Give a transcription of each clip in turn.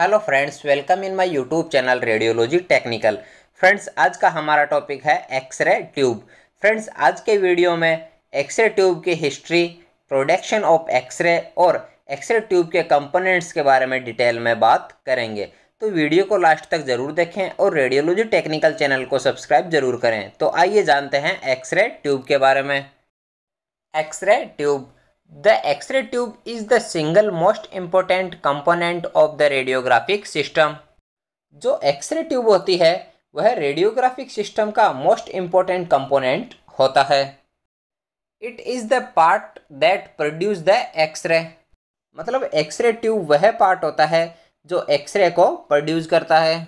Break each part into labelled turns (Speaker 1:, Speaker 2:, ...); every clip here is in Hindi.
Speaker 1: Hello friends welcome in my YouTube channel radiology technical friends आज का हमारा टॉपिक है एक्सरे ट्यूब फ्रेंड्स आज के वीडियो में एक्सरे ट्यूब की हिस्ट्री प्रोडक्शन ऑफ एक्सरे और एक्सरे ट्यूब के कंपोनेंट्स के बारे में डिटेल में बात करेंगे तो वीडियो को लास्ट तक ज़रूर देखें और रेडियोलॉजी टेक्निकल चैनल को सब्सक्राइब जरूर करें तो आइए जानते हैं एक्सरे ट्यूब के बारे में x ray tube the x ray tube is the single most most important of the radiographic system जो एक्सरे ट्यूब होती है वह रेडियोग्राफिक सिस्टम का मोस्ट इम्पोर्टेंट कंपोनेंट होता है it is the part that produce the x ray मतलब एक्सरे ट्यूब वह पार्ट होता है जो एक्सरे को प्रोड्यूस करता है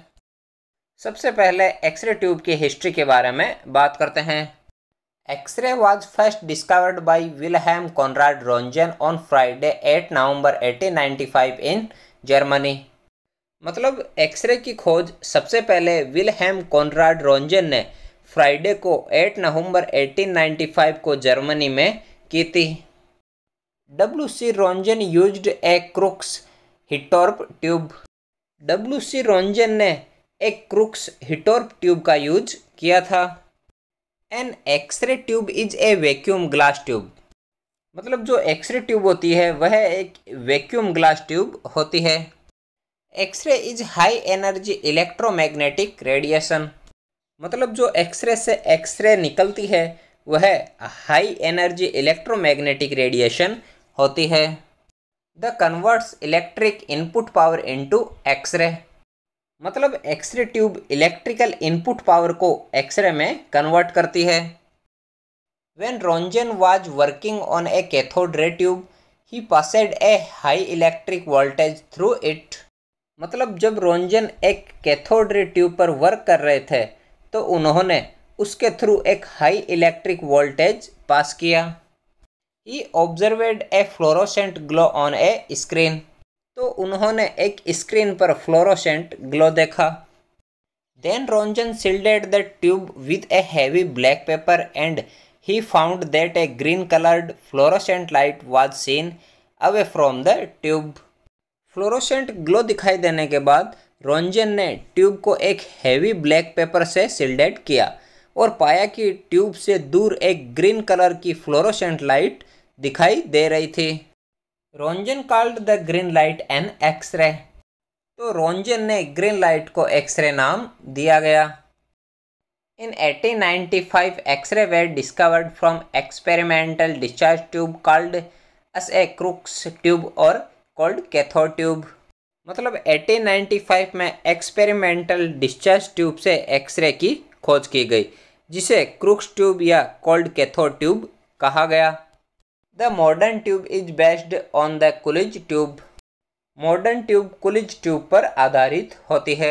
Speaker 1: सबसे पहले एक्सरे ट्यूब की हिस्ट्री के बारे में बात करते हैं X-ray was first discovered by Wilhelm Conrad Rontgen on Friday 8 November 1895 in Germany. मतलब एक्सरे की खोज सबसे पहले विलहेम कॉनराड रोंजन ने फ्राइडे को 8 नवंबर 1895 को जर्मनी में की थी W C Roentgen use a Crookes Hittorf tube W C Roentgen ने एक क्रुक्स हिटोर्प ट्यूब का यूज किया था an x ray tube is a vacuum glass tube मतलब जो एक्सरे ट्यूब होती है वह एक वैक्यूम ग्लास ट्यूब होती है x ray is high energy electromagnetic radiation मतलब जो एक्सरे से एक्सरे निकलती है वह हाई एनर्जी इलेक्ट्रोमैग्नेटिक रेडिएशन होती है the converts electric input power into x ray मतलब x ray tube electrical input power को एक्सरे में कन्वर्ट करती है when Roentgen was working on a cathode ray tube he passed a high electric voltage through it मतलब जब रोंजन एक कैथोड रे ट्यूब पर वर्क कर रहे थे तो उन्होंने उसके थ्रू एक हाई इलेक्ट्रिक वोल्टेज पास किया he observed a fluorescent glow on a screen तो उन्होंने एक स्क्रीन पर फ्लोरोसेंट ग्लो देखा then Roentgen shielded the tube with a heavy black paper and he found that a green coloured fluorescent light was seen away from the tube fluorescent glow दिखाई देने के बाद रोंजन ने ट्यूब को एक हैवी ब्लैक पेपर से सिल्डेड किया और पाया कि ट्यूब से दूर एक ग्रीन कलर की फ्लोरोसेंट लाइट दिखाई दे रही थी Roentgen called the green light an x ray तो रोंजन ने ग्रीन लाइट को एक्सरे नाम दिया गया in 1895, x ray ray discovered from experimental discharge tube called as a a tube और कॉल्ड कैथो ट्यूब मतलब 1895 में एक्सपेरिमेंटल डिस्चार्ज ट्यूब से एक्सरे की खोज की गई जिसे क्रुक्स ट्यूब या कोल्ड कैथो ट्यूब कहा गया The modern tube is based on the Coolidge tube. Modern tube Coolidge tube पर आधारित होती है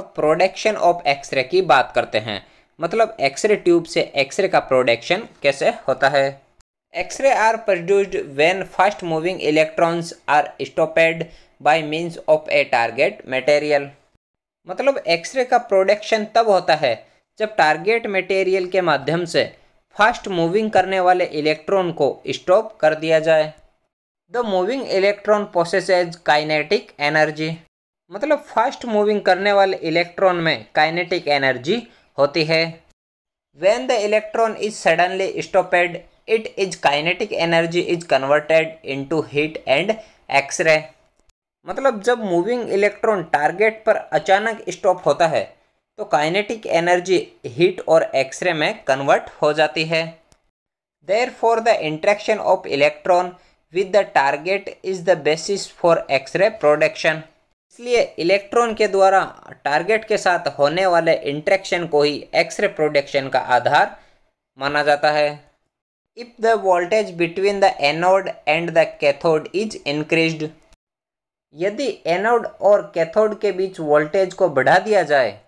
Speaker 1: अब प्रोडक्शन ऑफ एक्सरे की बात करते हैं मतलब एक्सरे ट्यूब से एक्सरे का प्रोडक्शन कैसे होता है x ray are produced when fast moving electrons are stopped by means of a target material मतलब एक्सरे का प्रोडक्शन तब होता है जब टारगेट मटेरियल के माध्यम से फास्ट मूविंग करने वाले इलेक्ट्रॉन को स्टॉप कर दिया जाए the moving electron process as kinetic energy मतलब फास्ट मूविंग करने वाले इलेक्ट्रॉन में काइनेटिक एनर्जी होती है when the electron is suddenly stopped it is kinetic energy is converted into heat and X-ray मतलब जब मूविंग इलेक्ट्रॉन टारगेट पर अचानक स्टॉप होता है तो काइनेटिक एनर्जी हीट और एक्सरे में कन्वर्ट हो जाती है therefore the interaction of electron with the target is the basis for X-ray production इसलिए इलेक्ट्रॉन के द्वारा टारगेट के साथ होने वाले इंट्रैक्शन को ही एक्सरे प्रोडक्शन का आधार माना जाता है if the voltage between the anode and the cathode is increased यदि एनोड और कैथोड के बीच वोल्टेज को बढ़ा दिया जाए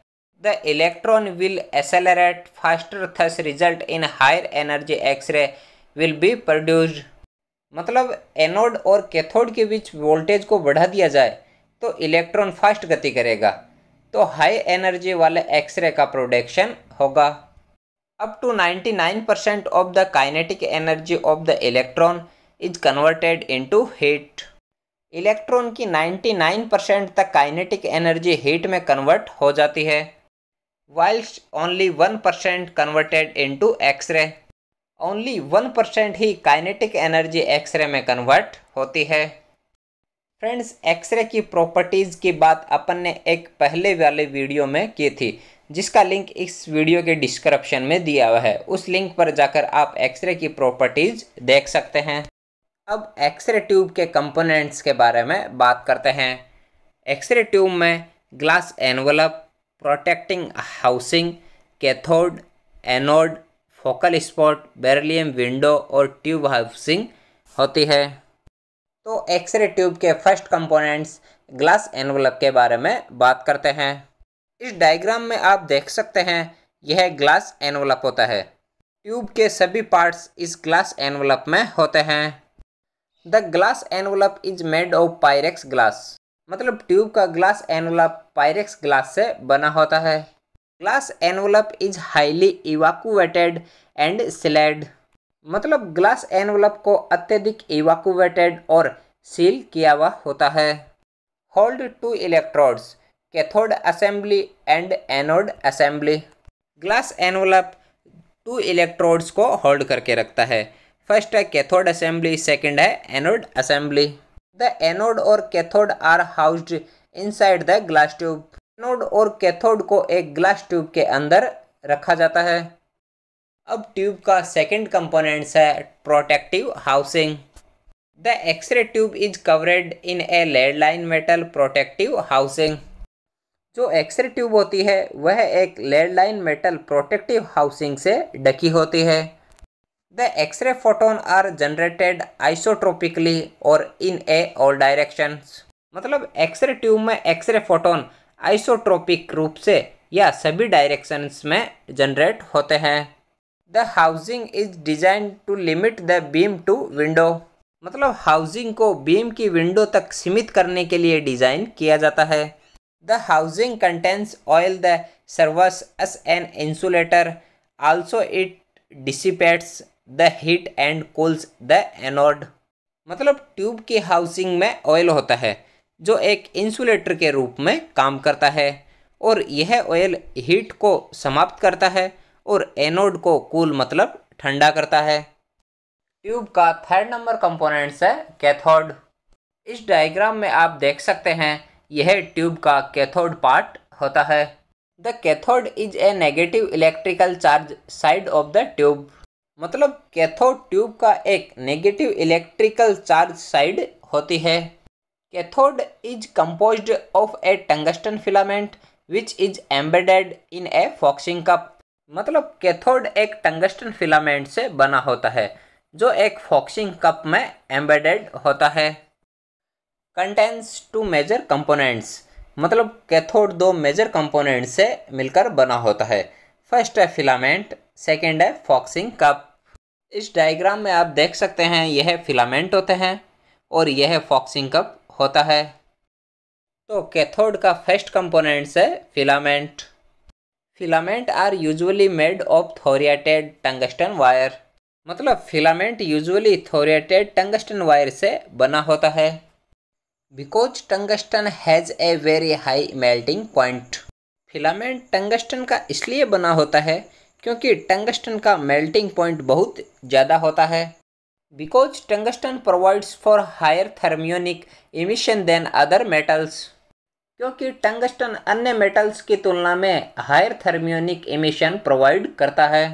Speaker 1: the electron will accelerate faster thus result in higher energy X-ray will be produced मतलब एनोड और कैथोड के बीच वोल्टेज को बढ़ा दिया जाए तो इलेक्ट्रॉन फास्ट गति करेगा तो हाई एनर्जी वाले एक्सरे का प्रोडक्शन होगा up to 99% percent of the kinetic energy of the electron is converted into heat electron की 99% तक काइनेटिक एनर्जी हीट में कन्वर्ट हो जाती है whilst only 1% converted into X-ray. Only one percent ही काइनेटिक एनर्जी एक्सरे में कन्वर्ट होती है फ्रेंड्स एक्सरे की प्रॉपर्टीज़ की बात अपन ने एक पहले वाले वीडियो में की थी जिसका लिंक इस वीडियो के डिस्क्रिप्शन में दिया हुआ है उस लिंक पर जाकर आप एक्सरे की प्रॉपर्टीज़ देख सकते हैं अब एक्सरे ट्यूब के कंपोनेंट्स के बारे में बात करते हैं एक्सरे ट्यूब में glass envelope protecting housing cathode anode focal spot beryllium window और ट्यूब हाउसिंग होती है तो एक्सरे ट्यूब के फर्स्ट कंपोनेंट्स ग्लास एनवलप के बारे में बात करते हैं इस डायग्राम में आप देख सकते हैं यह ग्लास एनवलप होता है ट्यूब के सभी पार्ट्स इस ग्लास एनवलप में होते हैं the glass envelope is made of Pyrex glass मतलब ट्यूब का ग्लास एनवलप पायरेक्स ग्लास से बना होता है glass envelope is highly evacuated and sealed मतलब ग्लास एनवलप को अत्यधिक इवाकुवेटेड और सील किया हुआ होता है hold two electrodes cathode assembly and anode assembly glass envelope two electrodes को होल्ड करके रखता है फर्स्ट है कैथोड असेंबली सेकंड है एनोड असेंबली The anode और cathode are housed inside the glass tube. Anode और कैथोड को एक ग्लास ट्यूब के अंदर रखा जाता है अब ट्यूब का सेकेंड कंपोनेंट्स है protective housing the x ray tube is covered in a lead line metal protective housing जो एक्सरे ट्यूब होती है वह एक lead line metal protective housing से ढकी होती है the X-ray photon are generated isotropically और इन ए ऑल all मतलब एक्सरे ट्यूब में एक्सरे फोटोन आइसोट्रोपिक रूप से या सभी डायरेक्शंस में जनरेट होते हैं the housing is design to limit the beam to window मतलब हाउसिंग को बीम की विंडो तक सीमित करने के लिए डिज़ाइन किया जाता है the housing contains oil the serves as an insulator also it dissipates the heat and cools the anode मतलब ट्यूब की हाउसिंग में ऑयल होता है जो एक इंसुलेटर के रूप में काम करता है और यह ऑयल हीट को समाप्त करता है और एनोड को कूल मतलब ठंडा करता है ट्यूब का थर्ड नंबर कंपोनेंट्स है कैथोड इस डायग्राम में आप देख सकते हैं यह ट्यूब का कैथोड पार्ट होता है the cathode is a negative electrical charge side of the tube मतलब कैथोड ट्यूब का एक नेगेटिव इलेक्ट्रिकल चार्ज साइड होती है cathode is compose of a tungsten filament which is embedded in a focusing cup मतलब कैथोड एक टंगस्टन फिलामेंट से बना होता है जो एक फॉक्सिंग कप में एम्बेडेड होता है कंटेंस टू मेजर कंपोनेंट्स मतलब कैथोड दो मेजर कंपोनेंट्स से मिलकर बना होता है फर्स्ट है फिलामेंट सेकेंड है फॉक्सिंग कप इस डायग्राम में आप देख सकते हैं यह फिलामेंट होते हैं और यह फॉक्सिंग कप होता है तो कैथोड का फर्स्ट कंपोनेंट्स है filament filament are usually made of thoriated tungsten wire मतलब filament usually thoriated tungsten wire से बना होता है because tungsten has a very high melting point filament tungsten का इसलिए बना होता है क्योंकि टंगस्टन का मेल्टिंग पॉइंट बहुत ज़्यादा होता है because tungsten provides for higher thermionic emission than other metals क्योंकि टंगस्टन अन्य मेटल्स की तुलना में हायर थर्मियोनिक इमिशन प्रोवाइड करता है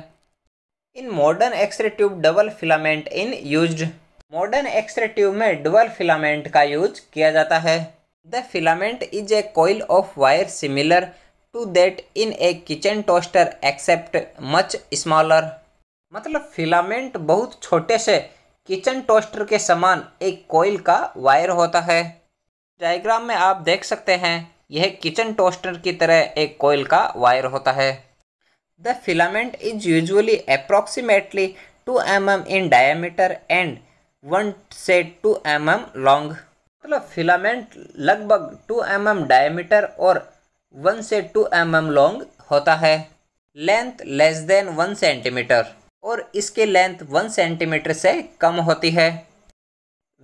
Speaker 1: in modern X-ray tube double filament in used modern X-ray tube में डबल फिलामेंट का यूज किया जाता है the filament is a coil of wire similar to that in a kitchen toaster except much smaller मतलब फिलामेंट बहुत छोटे से किचन टोस्टर के समान एक कोयल का वायर होता है डायग्राम में आप देख सकते हैं यह किचन टोस्टर की तरह एक कोयल का वायर होता है the filament is usually approximately two m m in diameter and one से टू एम एम लॉन्ग मतलब फिलामेंट लगभग टू एम एम डायामीटर और वन से टू एम एम लॉन्ग होता है length less than one centimeter और इसके लेंथ वन सेंटीमीटर से कम होती है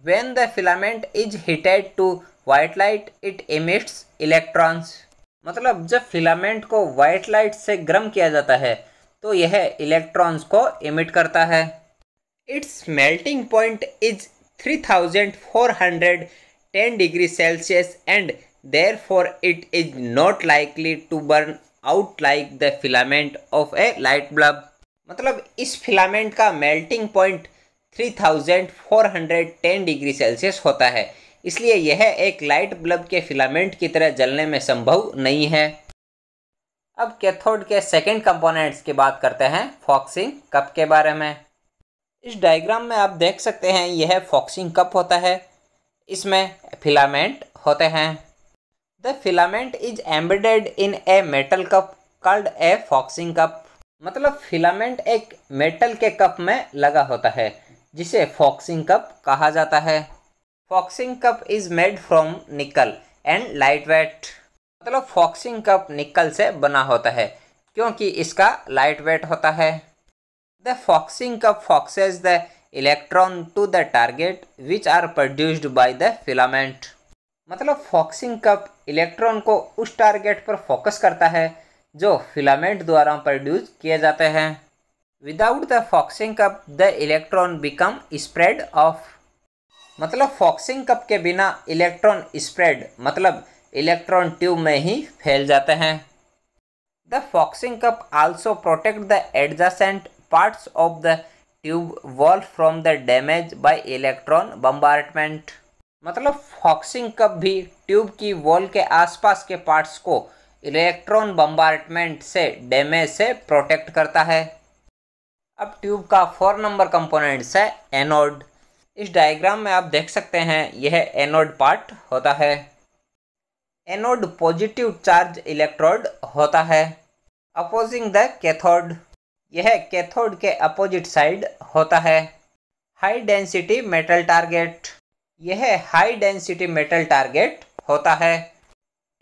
Speaker 1: when the filament is heated to white light it emits electrons मतलब जब फिलामेंट को वाइट लाइट से गर्म किया जाता है तो यह इलेक्ट्रॉन्स को इमिट करता है its melting point is three thousand four hundred ten degree Celsius and therefore it is not likely to burn out like the filament of a light bulb मतलब इस फिलामेंट का मेल्टिंग पॉइंट 3410 डिग्री सेल्सियस होता है इसलिए यह एक लाइट बल्ब के फिलामेंट की तरह जलने में संभव नहीं है अब कैथोड के सेकेंड कंपोनेंट्स की बात करते हैं फॉक्सिंग कप के बारे में इस डायग्राम में आप देख सकते हैं यह फॉक्सिंग कप होता है इसमें फिलामेंट होते हैं The filament is embedded in a metal cup called a focusing cup मतलब फिलामेंट एक मेटल के कप में लगा होता है जिसे फॉक्सिंग कप कहा जाता है focusing cup is made from nickel and light weight मतलब फॉक्सिंग कप निकल से बना होता है क्योंकि इसका लाइट वेट होता है the focusing cup focuses the electron to the target which are produced by the filament मतलब फॉक्सिंग कप इलेक्ट्रॉन को उस टारगेट पर फोकस करता है जो फिलामेंट द्वारा प्रोड्यूस किए जाते हैं without the focusing cup the electron become spread off मतलब फॉक्सिंग कप के बिना इलेक्ट्रॉन स्प्रेड मतलब इलेक्ट्रॉन ट्यूब में ही फैल जाते हैं the focusing cup also protect the adjacent parts of the tube wall from the damage by electron bombardment मतलब फॉक्सिंग कप भी ट्यूब की वॉल के आसपास के पार्ट्स को इलेक्ट्रॉन बम्बार्टमेंट से डैमेज से प्रोटेक्ट करता है अब ट्यूब का फोर नंबर कंपोनेंट्स है एनोड इस डायग्राम में आप देख सकते हैं यह एनोड पार्ट होता है एनोड पॉजिटिव चार्ज इलेक्ट्रोड होता है अपोजिंग द कैथोड यह कैथोड के अपोजिट साइड होता है हाई डेंसिटी मेटल टारगेट यह हाई डेंसिटी मेटल टारगेट होता है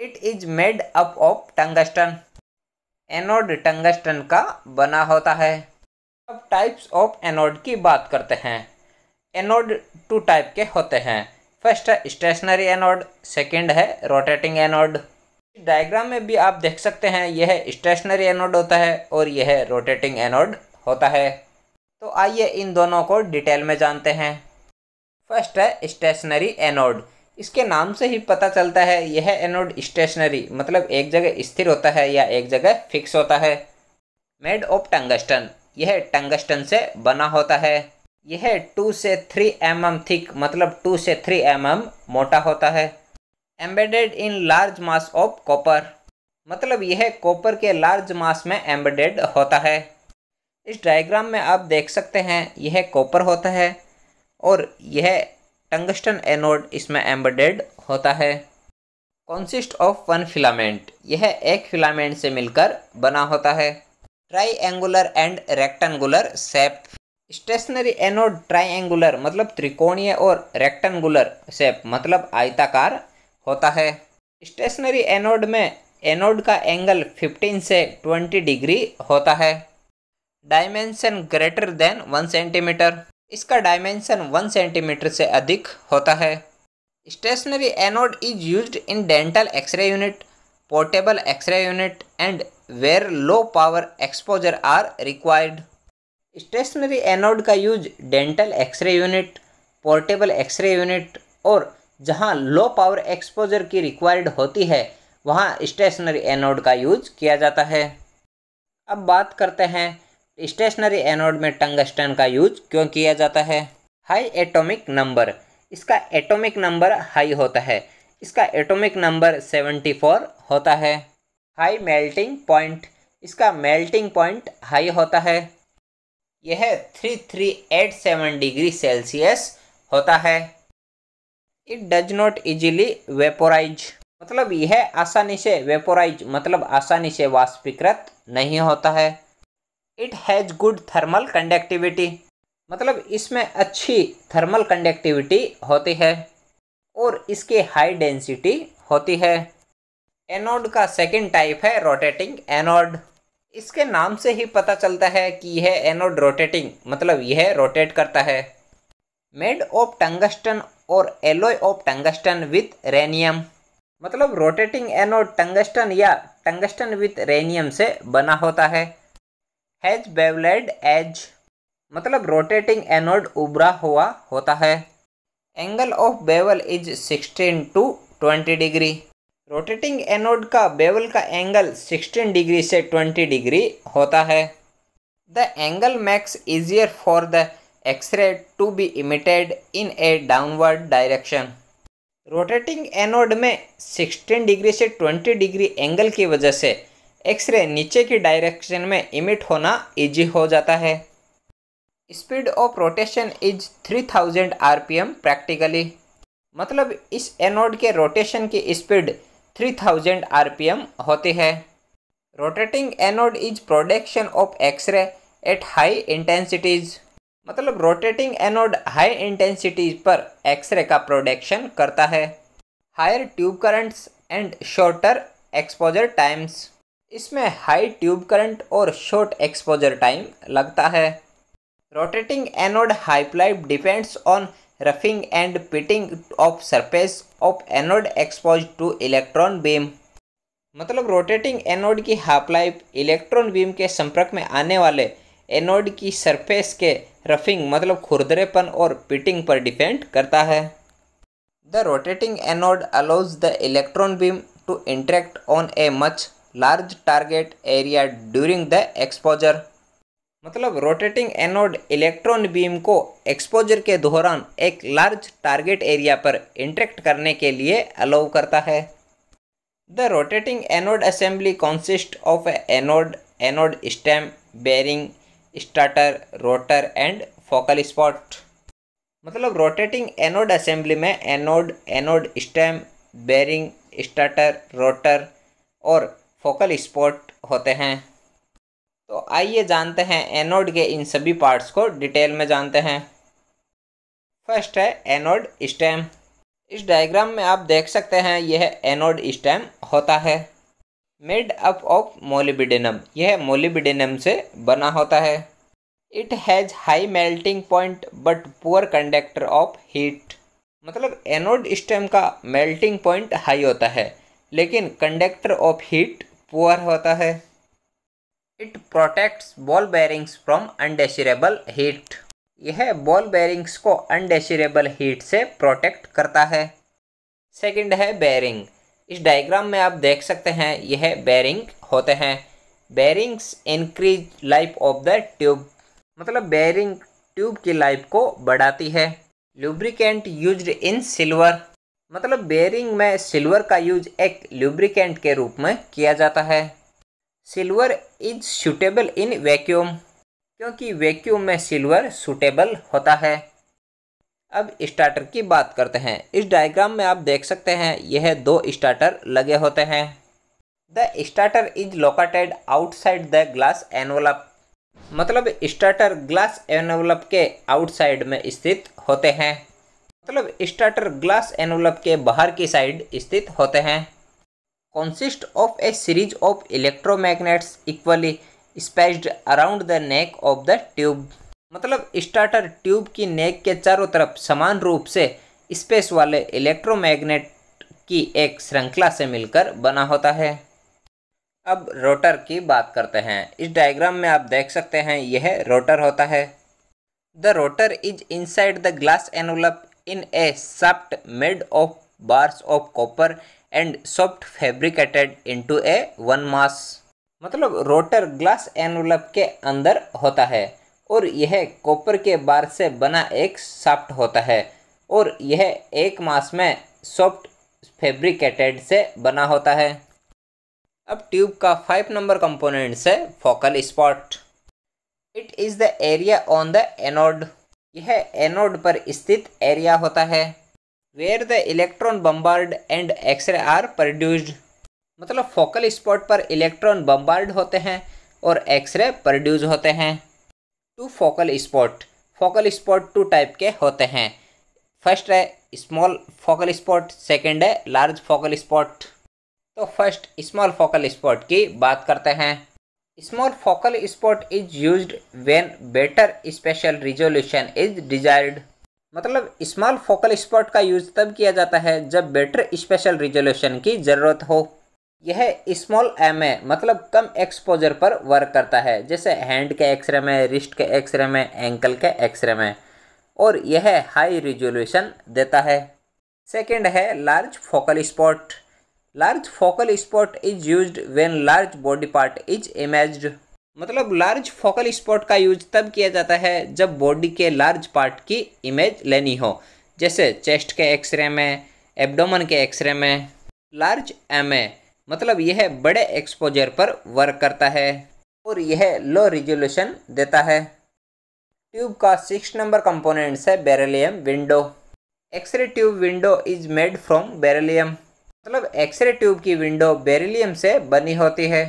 Speaker 1: it is made up of tungsten anode tungsten का बना होता है अब टाइप्स ऑफ एनोड की बात करते हैं एनोड टू टाइप के होते हैं फर्स्ट है स्टेशनरी एनोड सेकंड है रोटेटिंग एनोड डायग्राम में भी आप देख सकते हैं यह स्टेशनरी एनोड होता है और यह रोटेटिंग एनोड होता है तो आइए इन दोनों को डिटेल में जानते हैं फर्स्ट है स्टेशनरी एनोड इसके नाम से ही पता चलता है यह एनोड स्टेशनरी मतलब एक जगह स्थिर होता है या एक जगह फिक्स होता है मेड ऑफ टंगस्टन यह टंगस्टन से बना होता है यह टू से थ्री एम एम थिक मतलब टू से थ्री एम एम मोटा होता है embedded in large mass of copper मतलब यह कॉपर के लार्ज मास में एम्बेडेड होता है इस डायग्राम में आप देख सकते हैं यह कॉपर होता है और यह टंगस्टन एनोड इसमें एम्बेडेड होता है कॉन्सिस्ट ऑफ वन फिलामेंट यह एक फिलामेंट से मिलकर बना होता है angular and rectangular shape stationary anode angular मतलब त्रिकोणीय और रेक्टेंगुलर सेप मतलब आयताकार होता है स्टेशनरी एनोड में एनोड का एंगल 15 से 20 डिग्री होता है डायमेंशन ग्रेटर देन 1 सेंटीमीटर इसका डायमेंशन वन सेंटीमीटर से अधिक होता है stationary anode is use in dental X-ray unit portable X-ray unit and where low power exposure are required stationary anode का use dental X-ray unit portable X-ray unit और जहां लो पावर एक्सपोजर की रिक्वायर्ड होती है वहां स्टेशनरी एनोड का यूज किया जाता है अब बात करते हैं स्टेशनरी एनोड में टंगस्टन का यूज क्यों किया जाता है हाई एटॉमिक नंबर इसका एटॉमिक नंबर हाई होता है इसका एटॉमिक नंबर 74 होता है हाई मेल्टिंग पॉइंट इसका मेल्टिंग पॉइंट हाई होता है यह 3387 डिग्री सेल्सियस होता है it does not easily vaporize मतलब यह आसानी से वेपोराइज मतलब आसानी से वाष्पीकृत नहीं होता है it has good thermal conductivity मतलब इसमें अच्छी थर्मल कंडक्टिविटी होती है और इसकी हाई डेंसिटी होती है एनोड का सेकेंड टाइप है रोटेटिंग एनोड इसके नाम से ही पता चलता है कि यह एनोड रोटेटिंग मतलब यह रोटेट करता है मेड ऑफ टंगस्टन और alloy of tungsten with rhenium मतलब रोटेटिंग एनोड टंगस्टन या टंगस्टन विथ रेनियम से बना होता है हैज बेवलेड एज मतलब रोटेटिंग एनोड उभरा हुआ होता है angle of bevel is 16 to 20 degree rotating anode का बेवल का एंगल 16 डिग्री से 20 डिग्री होता है the angle makes easier for the X-ray to be emitted in a downward direction rotating anode में 16 डिग्री से 20 डिग्री एंगल की वजह से एक्सरे नीचे की डायरेक्शन में इमिट होना इजी हो जाता है speed of rotation is 3000 thousand practically मतलब इस एनोड के रोटेशन की स्पीड 3000 थाउजेंड होती है rotating anode is production of x ray at high intensities मतलब रोटेटिंग एनोड हाई इंटेंसिटीज पर एक्सरे का प्रोडक्शन करता है higher tube currents and shorter exposure times इसमें हाई ट्यूब करंट और शॉर्ट एक्सपोजर टाइम लगता है rotating anode half life depends on roughing and pitting of surface of anode exposed to electron beam मतलब रोटेटिंग एनोड की हाफ लाइफ इलेक्ट्रॉन बीम के संपर्क में आने वाले एनोड की सरफेस के रफिंग मतलब खुरदरेपन और पिटिंग पर डिपेंड करता है the rotating anode allows the electron beam to interact on a much large target area during the exposure मतलब रोटेटिंग एनोड इलेक्ट्रॉन बीम को एक्सपोजर के दौरान एक लार्ज टारगेट एरिया पर इंटरेक्ट करने के लिए अलाउ करता है the rotating anode assembly consist of anode anode stem bearing starter rotor and focal spot मतलब रोटेटिंग एनोड असेंबली में anode anode stem bearing starter rotor और फोकल स्पॉट होते हैं तो आइए जानते हैं एनोड के इन सभी पार्ट्स को डिटेल में जानते हैं फर्स्ट है एनोड स्टेम इस डायग्राम में आप देख सकते हैं यह एनोड स्टेम होता है मेड अप ऑफ मोलिबिडेनम यह मोलिबिडेनम से बना होता है it has high melting point but poor conductor of heat मतलब एनोड स्टेम का मेल्टिंग पॉइंट हाई होता है लेकिन कंडक्टर ऑफ हीट पुअर होता है it protects ball bearings from undesirable heat यह बॉल बैरिंग्स को अनडेशिरेबल हीट से प्रोटेक्ट करता है सेकंड है बैरिंग इस डायग्राम में आप देख सकते हैं यह बैरिंग होते हैं bearings increase life of the tube मतलब बैरिंग ट्यूब की लाइफ को बढ़ाती है लुब्रिकेंट यूज्ड इन सिल्वर मतलब बेयरिंग में सिल्वर का यूज एक ल्यूब्रिकेंट के रूप में किया जाता है silver is suitable in vacuum क्योंकि वैक्यूम में सिल्वर सुटेबल होता है अब स्टार्टर की बात करते हैं इस डायग्राम में आप देख सकते हैं यह दो स्टार्टर लगे होते हैं the starter is located outside the glass envelope मतलब स्टार्टर ग्लास एनवलप के आउटसाइड में स्थित होते हैं मतलब स्टार्टर ग्लास एनवलप के बाहर की साइड स्थित होते हैं consist of a series of electromagnets equally spaced around the neck of the tube मतलब स्टार्टर ट्यूब की नेक के चारों तरफ समान रूप से स्पेस वाले इलेक्ट्रोमैग्नेट की एक श्रृंखला से मिलकर बना होता है अब रोटर की बात करते हैं इस डायग्राम में आप देख सकते हैं यह रोटर होता है the rotor is inside the glass envelope in a soft made of bars of copper and soft fabricated into a one mass मतलब रोटर ग्लास एनवलप के अंदर होता है और यह कॉपर के बार से बना एक साफ्ट होता है और यह एक मास में सॉफ्ट फेब्रिकेटेड से बना होता है अब ट्यूब का फाइव नंबर कंपोनेंट्स है focal spot it is the area on the anode यह एनोड पर स्थित एरिया होता है where the electron bombard and x ray are produced मतलब फोकल स्पॉट पर इलेक्ट्रॉन बम्बार्ड होते हैं और एक्सरे प्रोड्यूस होते हैं two focal spot focal spot two type के होते हैं फर्स्ट है स्मॉल फोकल स्पॉट सेकेंड है लार्ज फोकल स्पॉट तो फर्स्ट स्मॉल फोकल स्पॉट की बात करते हैं Small focal spot is used when better spatial resolution is desired. मतलब स्मॉल फोकल स्पॉट का यूज तब किया जाता है जब बेटर स्पेशल रिजोल्यूशन की ज़रूरत हो यह स्मॉल एम ए मतलब कम एक्सपोजर पर वर्क करता है जैसे हैंड के एक्सरे में रिस्ट के एक्सरे में एंकल के एक्सरे में और यह हाई रिजोल्यूशन देता है सेकंड है large focal spot large focal spot is use when large body part is image मतलब लार्ज फोकल स्पॉट का यूज तब किया जाता है जब बॉडी के लार्ज पार्ट की इमेज लेनी हो जैसे चेस्ट के एक्सरे में एब्डोमन के एक्सरे में लार्ज एम ए मतलब यह बड़े एक्सपोजर पर वर्क करता है और यह लो रिजोल्यूशन देता है ट्यूब का सिक्स नंबर कंपोनेंट्स है beryllium window x ray tube window is made from beryllium मतलब एक्सरे ट्यूब की विंडो बेरिलियम से बनी होती है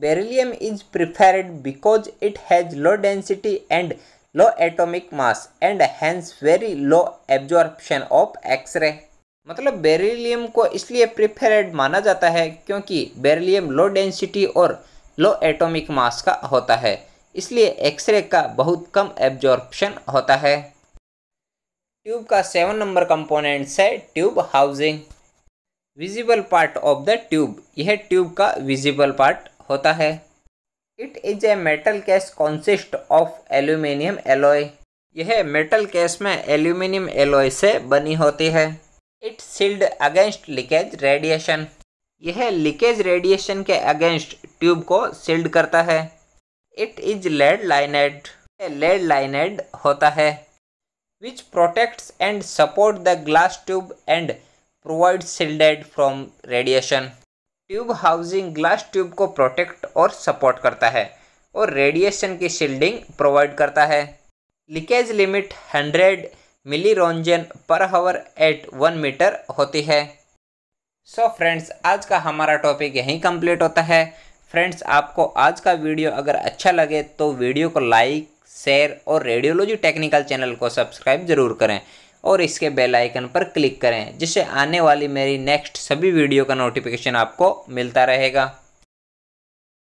Speaker 1: beryllium is preferred because it has low density and low atomic mass and hence very low absorption of x ray मतलब बेरिलियम को इसलिए प्रिफेरड माना जाता है क्योंकि बेरिलियम लो डेंसिटी और लो एटॉमिक मास का होता है इसलिए एक्सरे का बहुत कम एब्जॉर्प्शन होता है ट्यूब का सेवन नंबर कंपोनेंट्स है tube housing visible part of the tube यह ट्यूब का विजिबल पार्ट होता है it is a metal case consist of aluminium alloy यह मेटल कैस में एल्यूमिनियम एलॉय से बनी होती है it sealed against leakage radiation यह लीकेज रेडिएशन के अगेंस्ट ट्यूब को सील्ड करता है it is lead lined lead lined होता है which protects and support the glass tube and provide shielded from radiation tube housing glass tube को प्रोटेक्ट और सपोर्ट करता है और रेडिएशन की शील्डिंग प्रोवाइड करता है लीकेज लिमिट 100 मिली रोंजन पर हावर एट वन मीटर होती है सो so फ्रेंड्स आज का हमारा टॉपिक यहीं कंप्लीट होता है फ्रेंड्स आपको आज का वीडियो अगर अच्छा लगे तो वीडियो को लाइक शेयर और रेडियोलॉजी टेक्निकल चैनल को सब्सक्राइब जरूर करें और इसके बेल आइकन पर क्लिक करें जिससे आने वाली मेरी नेक्स्ट सभी वीडियो का नोटिफिकेशन आपको मिलता रहेगा